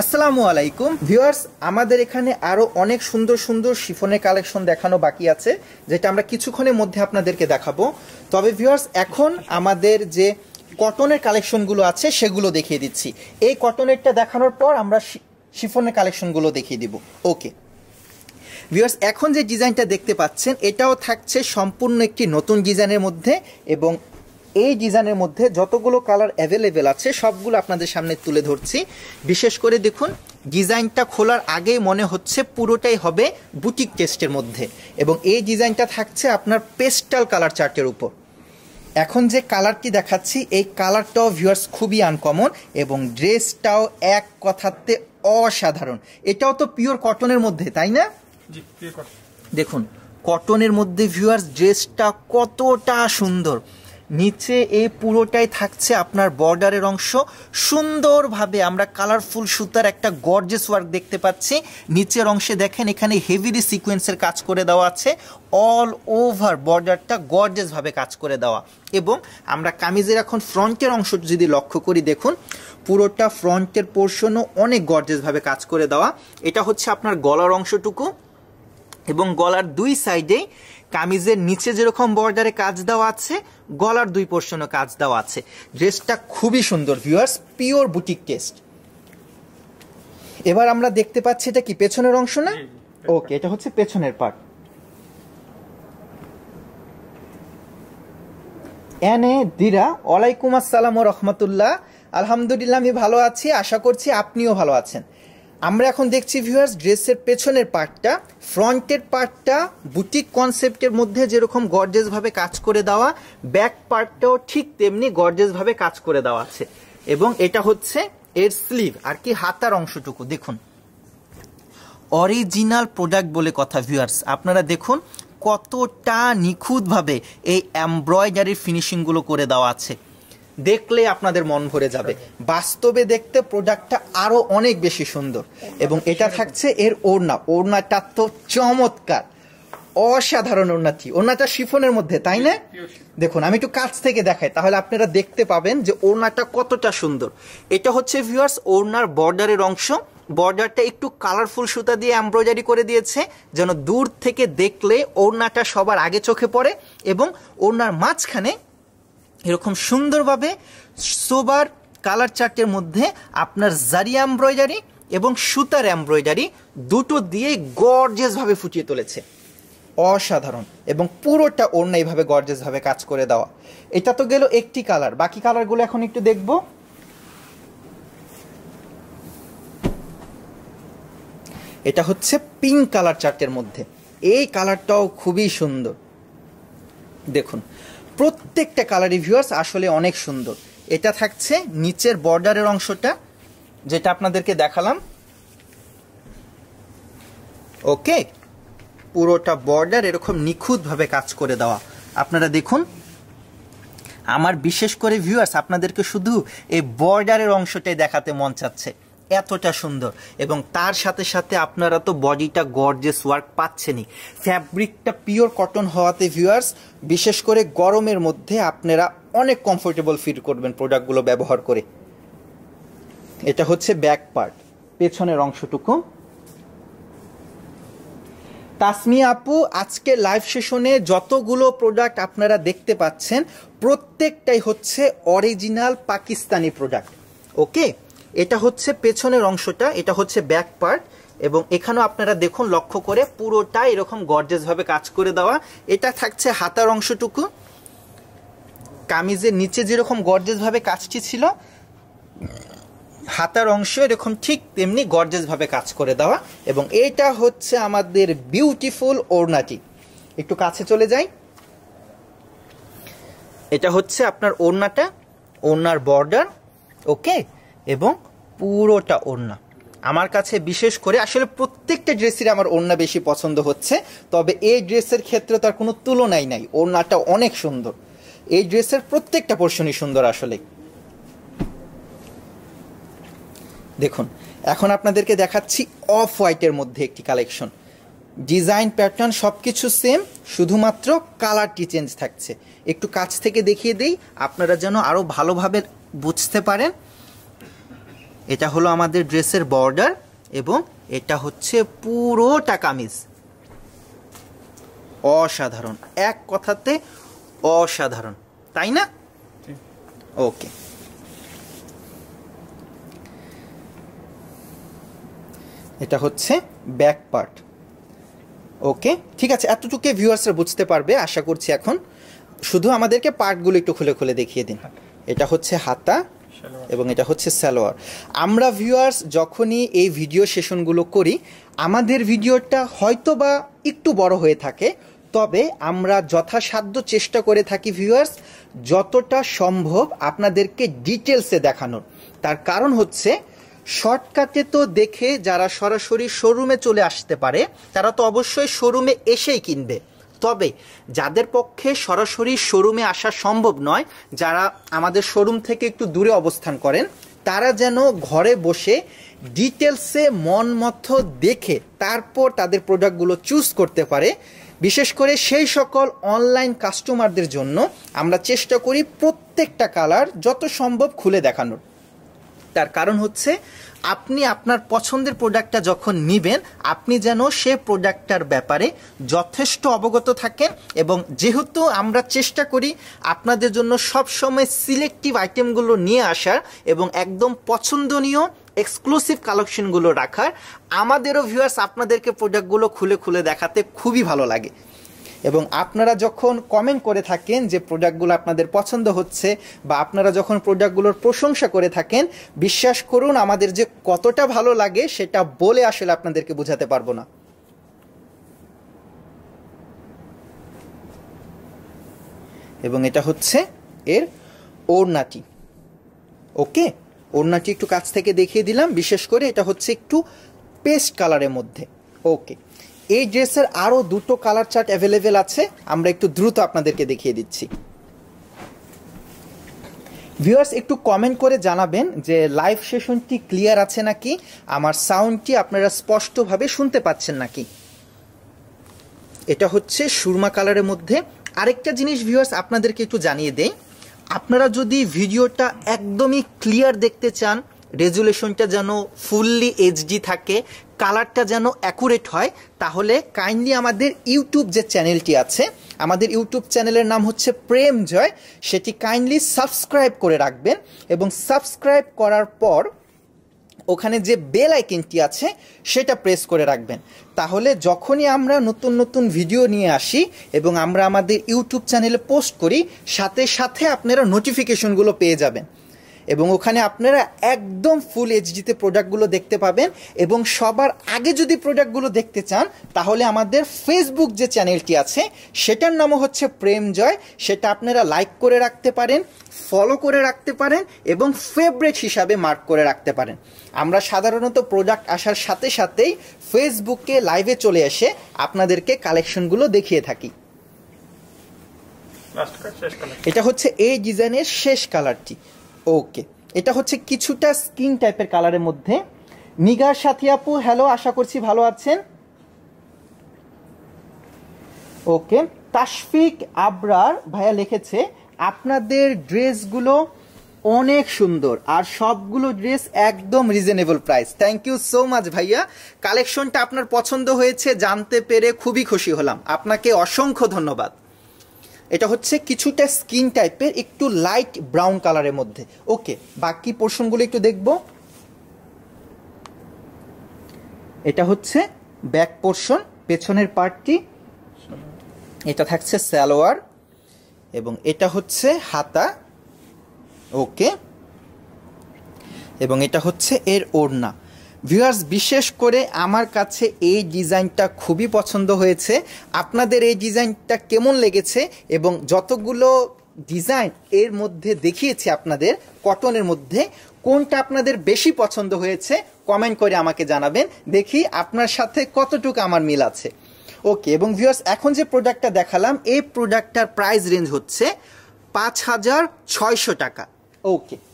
আসসালামু আলাইকুম ভিউয়ার্স আমাদের এখানে আরও অনেক সুন্দর সুন্দর শিফনের কালেকশন দেখানো বাকি আছে যেটা আমরা কিছুক্ষণের মধ্যে আপনাদেরকে দেখাবো তবে ভিউয়ার্স এখন আমাদের যে কটনের কালেকশনগুলো আছে সেগুলো দেখিয়ে দিচ্ছি এই কটনেরটা দেখানোর পর আমরা শিফনের কালেকশনগুলো দেখিয়ে দিব ওকে ভিউয়ার্স এখন যে ডিজাইনটা দেখতে পাচ্ছেন এটাও থাকছে সম্পূর্ণ একটি নতুন ডিজাইনের মধ্যে এবং এই ডিজাইনের মধ্যে যতগুলো কালার অ্যাভেলেবেল আছে সবগুলো আপনাদের সামনে তুলে ধরছি বিশেষ করে দেখুন ডিজাইনটা খোলার আগেই মনে হচ্ছে পুরোটাই হবে বুটিক টেস্টের মধ্যে এবং এই ডিজাইনটা থাকছে আপনার পেস্টাল কালার চার্টের উপর এখন যে কালারটি দেখাচ্ছি এই কালারটাও ভিউয়ার্স খুবই আনকমন এবং ড্রেসটাও এক কথাতে অসাধারণ এটাও তো পিওর কটনের মধ্যে তাই না দেখুন কটনের মধ্যে ভিউয়ার্স ড্রেসটা কতটা সুন্দর নিচে এই পুরোটাই থাকছে আপনার বর্ডারের অংশ সুন্দরভাবে আমরা কালারফুল সুতার একটা গর্জেস ওয়ার্ক দেখতে পাচ্ছি নিচের অংশে দেখেন এখানে হেভিলি সিকোয়েন্সের কাজ করে দেওয়া আছে অল ওভার বর্ডারটা গর্জেসভাবে কাজ করে দেওয়া এবং আমরা কামিজের এখন ফ্রন্টের অংশ যদি লক্ষ্য করি দেখুন পুরোটা ফ্রন্টের পোর্শনও অনেক গর্জেসভাবে কাজ করে দেওয়া এটা হচ্ছে আপনার গলার অংশটুকু এবং গলার দুই সাইডে কামিজের নিচে যেরকম বর্ডারে কাজ দেওয়া আছে গলার দুই পোর্শনও কাজ দেওয়া আছে ড্রেসটা খুবই সুন্দর ভিউয়ার্স পিওর বুটিক টেস্ট এবার আমরা দেখতে পাচ্ছি এটা কি পেছনের অংশ না ওকে এটা হচ্ছে পেছনের পার্ট এনে দিরা ওয়ালাইকুম আসসালাম রহমতুল্লাহ আলহামদুলিল্লাহ আমি ভালো আছি আশা করছি আপনিও ভালো আছেন আমরা এখন দেখছি ভিউয়ার্স ড্রেসের পেছনের পার্টটা ফ্রন্টের পার্টটা বুটিক কনসেপ্টের মধ্যে যেরকম গর্জেসভাবে কাজ করে দেওয়া ব্যাক পার্টটাও ঠিক তেমনি গর্জেসভাবে কাজ করে দেওয়া আছে এবং এটা হচ্ছে এর স্লিভ আর কি হাতার অংশটুকু দেখুন অরিজিনাল প্রোডাক্ট বলে কথা ভিউয়ার্স আপনারা দেখুন কতটা নিখুঁতভাবে এই এমব্রয়ডারির ফিনিশিংগুলো করে দেওয়া আছে দেখলে আপনাদের মন ভরে যাবে বাস্তবে দেখতে প্রোডাক্টটা আরো অনেক বেশি সুন্দর এবং এটা থাকছে এর ওড়না ওড়নাটা তো চমৎকার অসাধারণ ওড়নাটি ওড়নাটা শিফনের মধ্যে তাই না দেখুন আমি একটু কাছ থেকে দেখাই তাহলে আপনারা দেখতে পাবেন যে ওড়নাটা কতটা সুন্দর এটা হচ্ছে ভিউয়ার্স ওড়নার বর্ডারের অংশ বর্ডারটা একটু কালারফুল সুতা দিয়ে এমব্রয়ডারি করে দিয়েছে যেন দূর থেকে দেখলে ওড়নাটা সবার আগে চোখে পড়ে এবং ওড়নার মাঝখানে এরকম সুন্দরভাবে সোবার কালার চার্টের মধ্যে আপনার জারি এমব্রয়ডারি এবং সুতার এমব্রয়ডারি দুটো দিয়ে গর্জেসভাবে ফুটিয়ে তুলেছে অসাধারণ এবং পুরোটা অন্য এইভাবে গর্জেসভাবে কাজ করে দেওয়া এটা তো গেল একটি কালার বাকি কালারগুলো এখন একটু দেখব এটা হচ্ছে পিঙ্ক কালার চার্টের মধ্যে এই কালারটাও খুবই সুন্দর দেখুন প্রত্যেকটা কালার ভিউয়ার্স আসলে অনেক সুন্দর এটা থাকছে নিচের বর্ডারের অংশটা যেটা আপনাদেরকে দেখালাম ওকে পুরোটা বর্ডার এরকম নিখুঁতভাবে কাজ করে দেওয়া আপনারা দেখুন আমার বিশেষ করে ভিউয়ার্স আপনাদেরকে শুধু এই বর্ডারের অংশটাই দেখাতে মন চাচ্ছে এতটা সুন্দর এবং তার সাথে সাথে আপনারা তো বডিটা গর্জেস ওয়ার্ক পাচ্ছেনই ফ্যাব্রিকটা পিওর কটন হওয়াতে ভিউয়ার্স বিশেষ করে গরমের মধ্যে আপনারা অনেক কমফোর্টেবল ফিল করবেন প্রোডাক্টগুলো ব্যবহার করে এটা হচ্ছে ব্যাক পার্ট পেছনের অংশটুকু তাসমিয়া আপু আজকে লাইভ সেশনে যতগুলো প্রোডাক্ট আপনারা দেখতে পাচ্ছেন প্রত্যেকটাই হচ্ছে অরিজিনাল পাকিস্তানি প্রোডাক্ট ওকে এটা হচ্ছে পেছনের অংশটা এটা হচ্ছে ব্যাক পার্ট এবং এখানেও আপনারা দেখুন লক্ষ্য করে পুরোটা এরকম গর্জেসভাবে কাজ করে দেওয়া এটা থাকছে হাতার অংশটুকু কামিজের নিচে যেরকম গর্জেসভাবে কাজটি ছিল হাতার অংশ এরকম ঠিক তেমনি গর্জেসভাবে কাজ করে দেওয়া এবং এটা হচ্ছে আমাদের বিউটিফুল ওড়নাটি একটু কাছে চলে যাই এটা হচ্ছে আপনার ওড়নাটা ওড়নার বর্ডার ওকে এবং পুরোটা ওড়না আমার কাছে বিশেষ করে আসলে প্রত্যেকটা ড্রেসের আমার ওড়না বেশি পছন্দ হচ্ছে তবে এই ড্রেসের ক্ষেত্রে তার কোনো তুলনাই নাই ওড়নাটা অনেক সুন্দর এই ড্রেসের প্রত্যেকটা পোর্শনই সুন্দর আসলে দেখুন এখন আপনাদেরকে দেখাচ্ছি অফ হোয়াইটের মধ্যে একটি কালেকশন ডিজাইন প্যাটার্ন সব কিছু সেম শুধুমাত্র কালারটি চেঞ্জ থাকছে একটু কাছ থেকে দেখিয়ে দিই আপনারা যেন আরও ভালোভাবে বুঝতে পারেন এটা হলো আমাদের ড্রেসের বর্ডার এবং এটা হচ্ছে পুরোটা কামিজ অসাধারণ এক কথাতে অসাধারণ তাই না ওকে এটা হচ্ছে ব্যাক পার্ট ওকে ঠিক আছে এতটুকু ভিউয়ার্সরা বুঝতে পারবে আশা করছি এখন শুধু আমাদেরকে পার্টগুলো একটু খুলে খুলে দেখিয়ে দিন হ্যাঁ। এটা হচ্ছে হাতা এবং এটা হচ্ছে স্যালোয়ার আমরা ভিউয়ার্স যখনই এই ভিডিও সেশনগুলো করি আমাদের ভিডিওটা হয়তো বা একটু বড় হয়ে থাকে তবে আমরা যথাসাধ্য চেষ্টা করে থাকি ভিউয়ার্স যতটা সম্ভব আপনাদেরকে ডিটেলসে দেখানোর তার কারণ হচ্ছে শর্টকাটে তো দেখে যারা সরাসরি শোরুমে চলে আসতে পারে তারা তো অবশ্যই শোরুমে এসেই কিনবে তবে যাদের পক্ষে সরাসরি শোরুমে আসা সম্ভব নয় যারা আমাদের শোরুম থেকে একটু দূরে অবস্থান করেন তারা যেন ঘরে বসে ডিটেলসে মন মতো দেখে তারপর তাদের প্রোডাক্টগুলো চুজ করতে পারে বিশেষ করে সেই সকল অনলাইন কাস্টমারদের জন্য আমরা চেষ্টা করি প্রত্যেকটা কালার যত সম্ভব খুলে দেখানোর তার কারণ হচ্ছে আপনি আপনার পছন্দের প্রোডাক্টটা যখন নেবেন আপনি যেন সে প্রোডাক্টটার ব্যাপারে যথেষ্ট অবগত থাকেন এবং যেহেতু আমরা চেষ্টা করি আপনাদের জন্য সবসময় সিলেক্টিভ আইটেমগুলো নিয়ে আসার এবং একদম পছন্দনীয় এক্সক্লুসিভ কালেকশনগুলো রাখার আমাদেরও ভিউয়ার্স আপনাদেরকে প্রোডাক্টগুলো খুলে খুলে দেখাতে খুবই ভালো লাগে এবং আপনারা যখন কমেন্ট করে থাকেন যে প্রোডাক্টগুলো আপনাদের পছন্দ হচ্ছে বা আপনারা যখন প্রোডাক্টগুলোর প্রশংসা করে থাকেন বিশ্বাস করুন আমাদের যে কতটা ভালো লাগে সেটা বলে আসলে আপনাদেরকে বোঝাতে পারবো না এবং এটা হচ্ছে এর ওড়নাটি ওকে ওড়নাটি একটু কাছ থেকে দেখিয়ে দিলাম বিশেষ করে এটা হচ্ছে একটু পেস্ট কালারের মধ্যে ওকে এই ড্রেসের আরও দুটো কালার চার্ট অ্যাভেলেবেল আছে আমরা একটু দ্রুত আপনাদেরকে দেখিয়ে দিচ্ছি ভিউয়ার্স একটু কমেন্ট করে জানাবেন যে লাইভ সেশনটি ক্লিয়ার আছে নাকি আমার সাউন্ডটি আপনারা স্পষ্টভাবে শুনতে পাচ্ছেন নাকি এটা হচ্ছে সুরমা কালারের মধ্যে আরেকটা জিনিস ভিউয়ার্স আপনাদেরকে একটু জানিয়ে দেয় আপনারা যদি ভিডিওটা একদমই ক্লিয়ার দেখতে চান রেজুলেশনটা যেন ফুললি এইচডি থাকে কালারটা যেন অ্যাকুরেট হয় তাহলে কাইন্ডলি আমাদের ইউটিউব যে চ্যানেলটি আছে আমাদের ইউটিউব চ্যানেলের নাম হচ্ছে প্রেম জয় সেটি কাইন্ডলি সাবস্ক্রাইব করে রাখবেন এবং সাবস্ক্রাইব করার পর ওখানে যে বেল আইকনটি আছে সেটা প্রেস করে রাখবেন তাহলে যখনই আমরা নতুন নতুন ভিডিও নিয়ে আসি এবং আমরা আমাদের ইউটিউব চ্যানেলে পোস্ট করি সাথে সাথে আপনারা নোটিফিকেশনগুলো পেয়ে যাবেন এবং ওখানে আপনারা একদম ফুল এইচডিতে প্রোডাক্টগুলো দেখতে পাবেন এবং সবার আগে যদি প্রোডাক্টগুলো দেখতে চান তাহলে আমাদের ফেসবুক যে চ্যানেলটি আছে সেটার নামও হচ্ছে প্রেম জয় সেটা আপনারা লাইক করে রাখতে পারেন ফলো করে রাখতে পারেন এবং ফেভারেট হিসাবে মার্ক করে রাখতে পারেন আমরা সাধারণত প্রোডাক্ট আসার সাথে সাথেই ফেসবুকে লাইভে চলে এসে আপনাদেরকে কালেকশনগুলো দেখিয়ে থাকি এটা হচ্ছে এই ডিজাইনের শেষ কালারটি ওকে এটা হচ্ছে কিছুটা স্কিন টাইপের কালারের মধ্যে নিগার সাথী আপু হ্যালো আশা করছি ভালো আছেন ওকে তাশফিক আবরার ভাইয়া লিখেছে আপনাদের ড্রেসগুলো অনেক সুন্দর আর সবগুলো ড্রেস একদম reasonable price thank you so much ভাইয়া কালেকশনটা আপনার পছন্দ হয়েছে জানতে পেরে খুবই খুশি হলাম আপনাকে অসংখ্য ধন্যবাদ এটা হচ্ছে কিছুটা স্কিন টাইপের একটু লাইট ব্রাউন কালারের মধ্যে ওকে বাকি পোর্শনগুলো একটু দেখব এটা হচ্ছে ব্যাক পোর্শন পেছনের পার্টটি এটা থাকছে স্যালোয়ার এবং এটা হচ্ছে হাতা ওকে এবং এটা হচ্ছে এর ওড়না ভিউয়ার্স বিশেষ করে আমার কাছে এই ডিজাইনটা খুবই পছন্দ হয়েছে আপনাদের এই ডিজাইনটা কেমন লেগেছে এবং যতগুলো ডিজাইন এর মধ্যে দেখিয়েছি আপনাদের কটনের মধ্যে কোনটা আপনাদের বেশি পছন্দ হয়েছে কমেন্ট করে আমাকে জানাবেন দেখি আপনার সাথে কতটুকু আমার মিল আছে ওকে এবং ভিউয়ার্স এখন যে প্রোডাক্টটা দেখালাম এই প্রোডাক্টটার প্রাইস রেঞ্জ হচ্ছে পাঁচ হাজার ছয়শো টাকা ওকে